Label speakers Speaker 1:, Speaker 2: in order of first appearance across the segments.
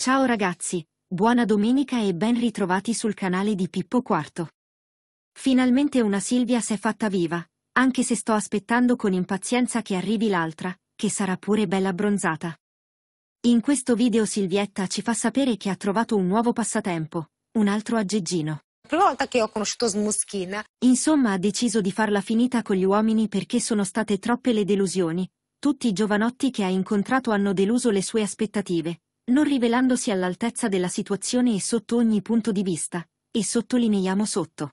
Speaker 1: Ciao ragazzi, buona domenica e ben ritrovati sul canale di Pippo Quarto. Finalmente una Silvia s'è fatta viva, anche se sto aspettando con impazienza che arrivi l'altra, che sarà pure bella abbronzata. In questo video Silvietta ci fa sapere che ha trovato un nuovo passatempo, un altro aggeggino. La prima volta che ho conosciuto Smuschina. Insomma ha deciso di farla finita con gli uomini perché sono state troppe le delusioni. Tutti i giovanotti che ha incontrato hanno deluso le sue aspettative, non rivelandosi all'altezza della situazione e sotto ogni punto di vista, e sottolineiamo sotto.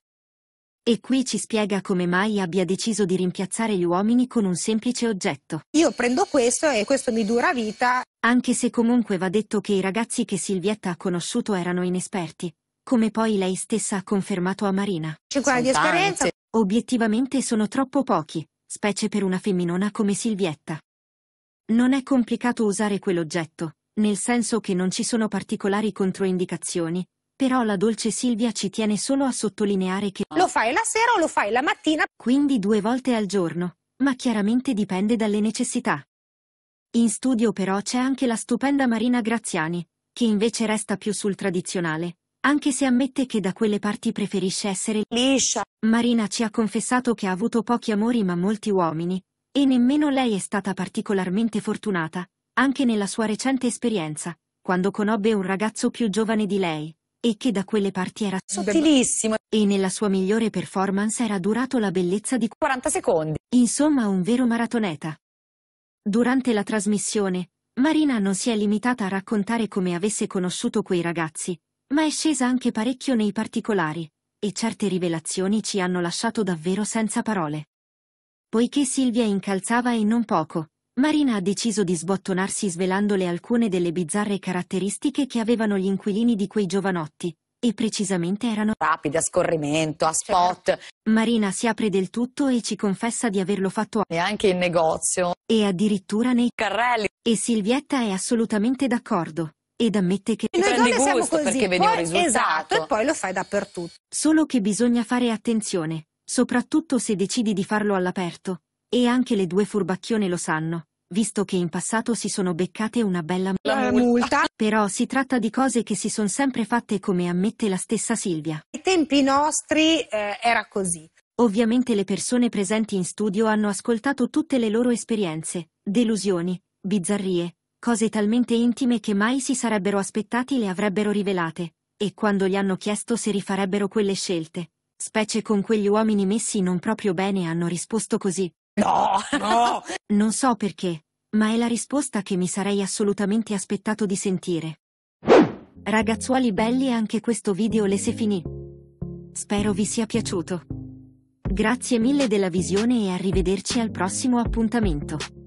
Speaker 1: E qui ci spiega come mai abbia deciso di rimpiazzare gli uomini con un semplice oggetto. Io prendo questo e questo mi dura vita. Anche se comunque va detto che i ragazzi che Silvietta ha conosciuto erano inesperti, come poi lei stessa ha confermato a Marina. 5 anni di esperienza. Obiettivamente sono troppo pochi, specie per una femminona come Silvietta. Non è complicato usare quell'oggetto, nel senso che non ci sono particolari controindicazioni, però la dolce Silvia ci tiene solo a sottolineare che lo fai la sera o lo fai la mattina, quindi due volte al giorno, ma chiaramente dipende dalle necessità. In studio però c'è anche la stupenda Marina Graziani, che invece resta più sul tradizionale, anche se ammette che da quelle parti preferisce essere liscia. Marina ci ha confessato che ha avuto pochi amori ma molti uomini, e nemmeno lei è stata particolarmente fortunata, anche nella sua recente esperienza, quando conobbe un ragazzo più giovane di lei, e che da quelle parti era sottilissimo, e nella sua migliore performance era durato la bellezza di 40 secondi. Insomma un vero maratoneta. Durante la trasmissione, Marina non si è limitata a raccontare come avesse conosciuto quei ragazzi, ma è scesa anche parecchio nei particolari, e certe rivelazioni ci hanno lasciato davvero senza parole. Poiché Silvia incalzava e non poco, Marina ha deciso di sbottonarsi svelandole alcune delle bizzarre caratteristiche che avevano gli inquilini di quei giovanotti, e precisamente erano rapide, a scorrimento, a certo. spot. Marina si apre del tutto e ci confessa di averlo fatto a... e anche in negozio e addirittura nei carrelli. E Silvietta è assolutamente d'accordo ed ammette che noi donne siamo così, perché vedi un risultato. Esatto, e poi lo fai dappertutto. Solo che bisogna fare attenzione, soprattutto se decidi di farlo all'aperto, e anche le due furbacchione lo sanno visto che in passato si sono beccate una bella multa. multa. Però si tratta di cose che si sono sempre fatte come ammette la stessa Silvia. Ai tempi nostri eh, era così. Ovviamente le persone presenti in studio hanno ascoltato tutte le loro esperienze, delusioni, bizzarrie, cose talmente intime che mai si sarebbero aspettati le avrebbero rivelate, e quando gli hanno chiesto se rifarebbero quelle scelte, specie con quegli uomini messi non proprio bene hanno risposto così, No, no! Non so perché, ma è la risposta che mi sarei assolutamente aspettato di sentire. Ragazzuoli belli anche questo video le se finì. Spero vi sia piaciuto. Grazie mille della visione e arrivederci al prossimo appuntamento.